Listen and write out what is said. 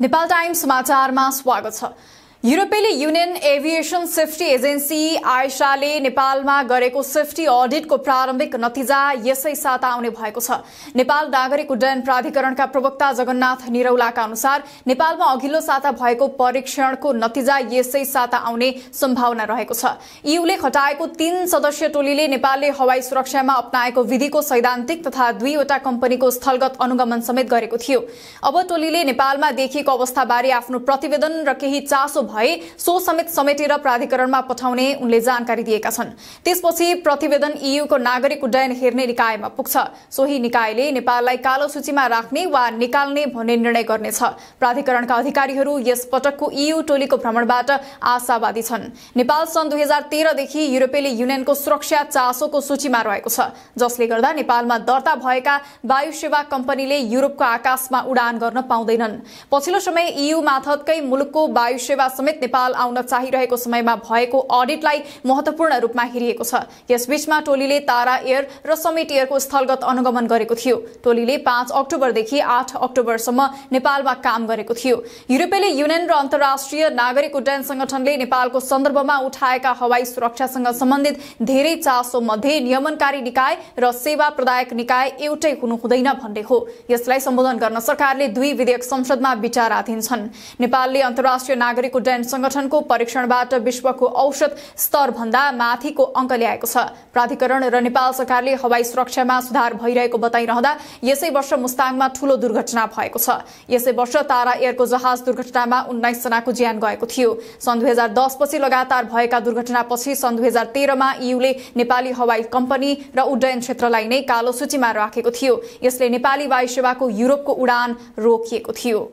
Nepal time समाचारमा स्वागत छ युरोपेली युनियन एभिएसन सेफ्टी एजेन्सी आयसाले नेपालमा गरेको सेफ्टी अडिटको प्रारम्भिक नतिजा यसै साता आउने भएको छ नेपाल नागरिक उड्डयन प्राधिकरणका प्रवक्ता जगन्नाथ निरौलाका अनुसार नेपालमा अघिल्लो साता भएको परीक्षणको नतिजा यसै साता आउने सम्भावना रहेको छ युले खटाएको तीन सदस्यीय टोलीले नेपालले हवाई सुरक्षामा अप्नाएको विधिको सैद्धान्तिक तथा दुईवटा कम्पनीको स्थलगत अनुगमन समेत गरेको थियो अब टोलीले नेपालमा देखिएको अवस्थाबारे आफ्नो प्रतिवेदन र केही चासो भए सो समेत समेटेर प्राधिकरणमा पठाउने उनले जानकारी दिएका छन् त्यसपछि प्रतिवेदन ईयूको नागरिक उड्डयन हेर्ने निकायमा पुग्छ सोही निकायले नेपाललाई कालो सूचीमा राख्ने वा निकाल्ने भन्ने निर्णय गर्नेछ प्राधिकरणका अधिकारीहरू यस पटकको ईयू टोलीको भ्रमणबाट आशावादी छन् नेपाल सन् दुई हजार तेह्रदेखि युरोपेली युनियनको सुरक्षा चासोको सूचीमा रहेको छ जसले गर्दा नेपालमा दर्ता भएका वायु सेवा कम्पनीले युरोपको आकाशमा उडान गर्न पाउँदैनन् पछिल्लो समय ईयू माथतकै मुलुकको वायु सेवा समेत नेपाल आउन चाहिरहेको समयमा भएको अडिटलाई महत्वपूर्ण रूपमा हेरिएको छ यसबीचमा टोलीले तारा एयर र समेट एयरको स्थलगत अनुगमन गरेको थियो टोलीले पाँच अक्टोबरदेखि आठ अक्टोबरसम्म नेपालमा काम गरेको थियो युरोपेली युनियन र अन्तर्राष्ट्रिय नागरिक उड्डयन संगठनले नेपालको सन्दर्भमा उठाएका हवाई सुरक्षासँग सम्बन्धित धेरै चासो मध्ये नियमनकारी निकाय र सेवा प्रदायक निकाय एउटै हुनुहुँदैन हुँदैन भन्ने हो यसलाई सम्बोधन गर्न सरकारले दुई विधेयक संसदमा विचाराधीन छन् नेपालले अन्तर्राष्ट्रिय नागरिक उड्डयन संगठनको परीक्षणबाट विश्वको औषध स्तरभन्दा माथिको अङ्क ल्याएको छ प्राधिकरण र नेपाल सरकारले हवाई सुरक्षामा सुधार भइरहेको बताइरहँदा यसै वर्ष मुस्ताङमा ठूलो दुर्घटना भएको छ यसै वर्ष तारा एयरको जहाज दुर्घटनामा उन्नाइसजनाको ज्यान गएको थियो सन् दुई हजार दसपछि लगातार भएका दुर्घटनापछि सन् दुई हजार तेह्रमा युले नेपाली हवाई कम्पनी र उड्डयन क्षेत्रलाई नै कालो सूचीमा राखेको थियो यसले नेपाली वायु सेवाको युरोपको उडान रोकिएको थियो